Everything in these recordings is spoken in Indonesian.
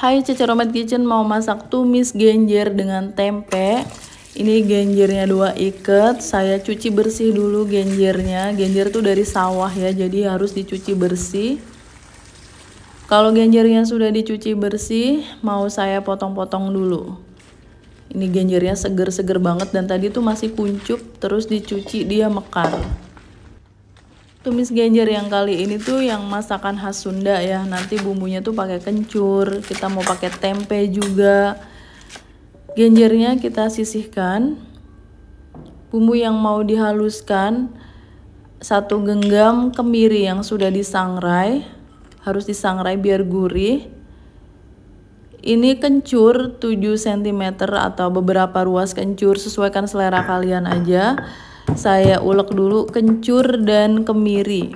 Hai Ceceromet Kitchen mau masak tumis genjer dengan tempe Ini genjernya dua ikat Saya cuci bersih dulu genjernya Genjer tuh dari sawah ya jadi harus dicuci bersih Kalau genjernya sudah dicuci bersih Mau saya potong-potong dulu Ini genjernya seger-seger banget dan tadi tuh masih kuncup Terus dicuci dia mekar Tumis genjer yang kali ini tuh yang masakan khas Sunda ya. Nanti bumbunya tuh pakai kencur, kita mau pakai tempe juga. Genjernya kita sisihkan. Bumbu yang mau dihaluskan satu genggam kemiri yang sudah disangrai. Harus disangrai biar gurih. Ini kencur 7 cm atau beberapa ruas kencur sesuaikan selera kalian aja saya ulek dulu kencur dan kemiri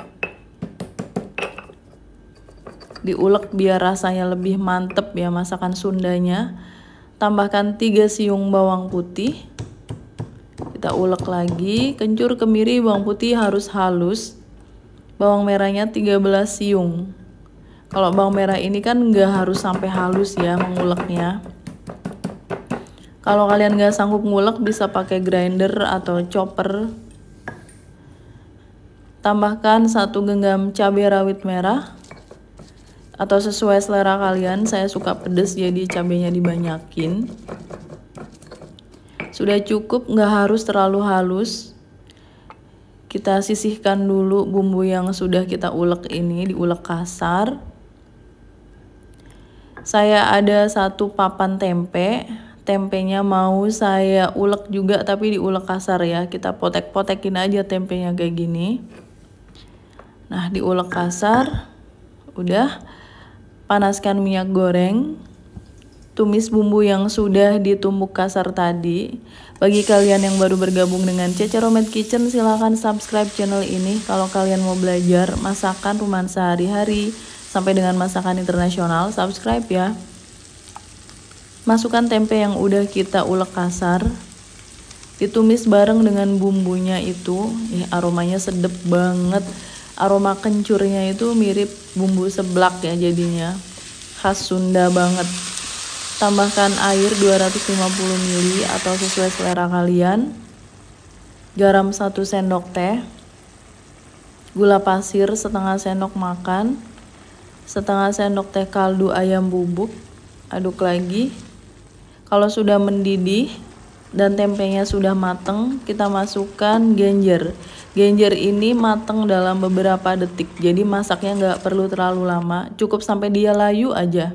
diulek biar rasanya lebih mantep ya masakan Sundanya tambahkan 3 siung bawang putih kita ulek lagi kencur kemiri bawang putih harus halus bawang merahnya 13 siung kalau bawang merah ini kan nggak harus sampai halus ya menguleknya kalau kalian nggak sanggup ngulek bisa pakai grinder atau chopper. Tambahkan satu genggam cabai rawit merah atau sesuai selera kalian. Saya suka pedes jadi cabainya dibanyakin. Sudah cukup, nggak harus terlalu halus. Kita sisihkan dulu bumbu yang sudah kita ulek ini, diulek kasar. Saya ada satu papan tempe, tempenya mau saya ulek juga tapi diulek kasar ya kita potek-potekin aja tempenya kayak gini nah diulek kasar udah panaskan minyak goreng tumis bumbu yang sudah ditumbuk kasar tadi bagi kalian yang baru bergabung dengan Romet Kitchen silahkan subscribe channel ini kalau kalian mau belajar masakan rumahan sehari-hari sampai dengan masakan internasional subscribe ya Masukkan tempe yang udah kita ulek kasar. Ditumis bareng dengan bumbunya itu. Ya, aromanya sedep banget. Aroma kencurnya itu mirip bumbu seblak ya jadinya. Khas Sunda banget. Tambahkan air 250 ml atau sesuai selera kalian. Garam 1 sendok teh. Gula pasir setengah sendok makan. Setengah sendok teh kaldu ayam bubuk aduk lagi kalau sudah mendidih dan tempenya sudah mateng, kita masukkan genjer. Genjer ini mateng dalam beberapa detik, jadi masaknya nggak perlu terlalu lama, cukup sampai dia layu aja.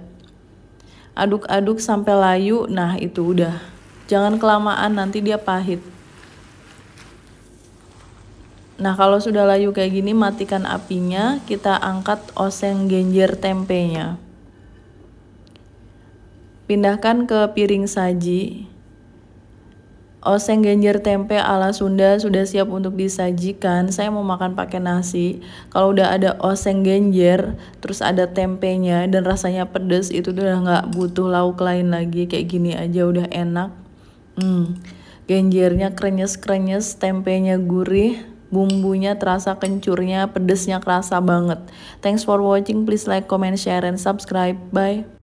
Aduk-aduk sampai layu, nah itu udah. Jangan kelamaan, nanti dia pahit. Nah, kalau sudah layu kayak gini, matikan apinya. Kita angkat oseng genjer tempenya. Pindahkan ke piring saji. Oseng genjer tempe ala Sunda sudah siap untuk disajikan. Saya mau makan pakai nasi. Kalau udah ada oseng genjer, terus ada tempenya dan rasanya pedes, itu udah nggak butuh lauk lain lagi. Kayak gini aja udah enak. Hmm. Genjernya krenyes-krenyes, tempenya gurih, bumbunya terasa kencurnya, pedesnya kerasa banget. Thanks for watching. Please like, comment, share, and subscribe. Bye.